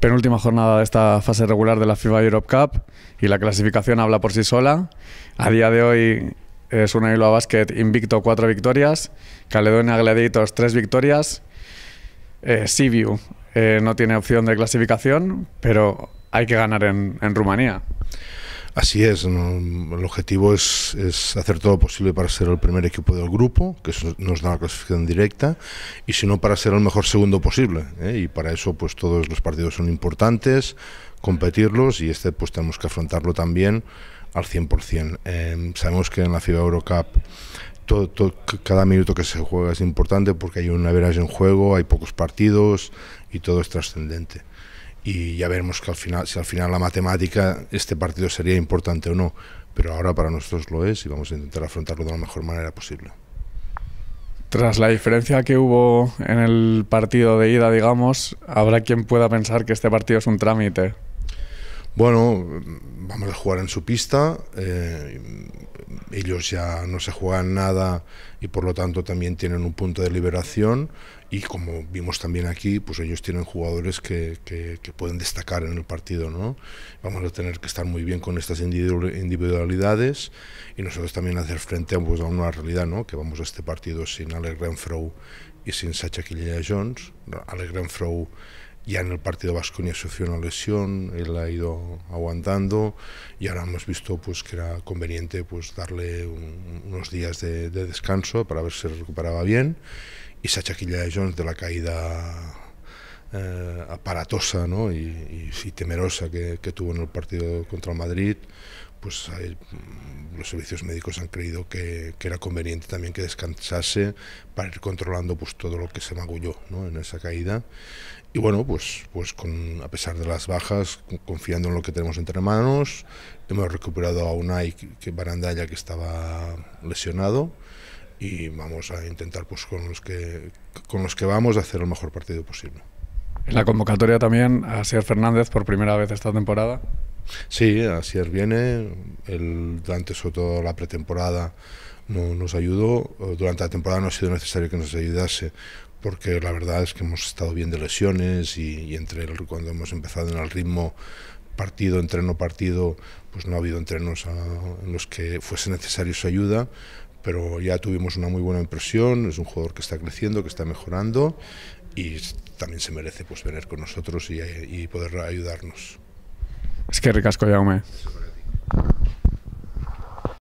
Penúltima jornada de esta fase regular de la FIFA Europe Cup y la clasificación habla por sí sola. A día de hoy es una Iloa Basket invicto cuatro victorias, Caledonia Gladiators tres victorias, eh, Sibiu eh, no tiene opción de clasificación, pero hay que ganar en, en Rumanía. Así es, el objetivo es, hacer todo lo posible para ser el primer equipo del grupo, que eso nos da la clasificación directa, y si no, para ser el mejor segundo posible. ¿eh? Y para eso, pues todos los partidos son importantes, competirlos, y este, pues tenemos que afrontarlo también al 100%. Eh, em, sabemos que en la FIBA Eurocup todo, cada minuto que se juega es importante porque hay un average en juego, hay pocos partidos y todo es trascendente y ya veremos que al final, si al final la matemática, este partido sería importante o no, pero ahora para nosotros lo es y vamos a intentar afrontarlo de la mejor manera posible. Tras la diferencia que hubo en el partido de ida, digamos, habrá quien pueda pensar que este partido es un trámite. Bueno, vamos a jugar en su pista. Eh, ellos ya no se juegan nada y por lo tanto también tienen un punto de liberación y como vimos también aquí, pues ellos tienen jugadores que, que, pueden destacar en el partido, ¿no? Vamos a tener que estar muy bien con estas individualidades y nosotros también hacer frente a, pues, a una realidad, ¿no? Que vamos a este partido sin Alex Renfro y sin Sacha Jones Jones. Alex Renfro ya en el partido vasco Vasconia sufrió una lesión, él ha ido aguantando y ahora hemos visto pues, que era conveniente pues, darle unos días de, descanso para ver si se recuperaba bien. Y Sacha Jones de la caída eh, aparatosa y, temerosa que, tuvo en el partido contra el Madrid, pues mm, los servicios médicos han creído que, era conveniente también que descansase para ir controlando pues todo lo que se magulló en esa caída y bueno pues pues con a pesar de las bajas confiando en lo que tenemos entre manos hemos recuperado a Unai que Barandalla que estaba lesionado y vamos a intentar pues con los que con los que vamos a hacer el mejor partido posible la convocatoria también a Asier Fernández por primera vez esta temporada. Sí, Asier viene, el durante sobre todo la pretemporada no, nos ayudó, eh, durante la temporada no ha sido necesario que nos ayudase porque la verdad es que hemos estado bien de lesiones y, entre el, cuando hemos empezado en el ritmo partido, entreno, partido, pues no ha habido entrenos en los que fuese necesario su ayuda, pero ya tuvimos una muy buena impresión, es un jugador que está creciendo, que está mejorando y también se merece pues venir con nosotros y, poder ayudarnos. Es que ricasco, Jaume.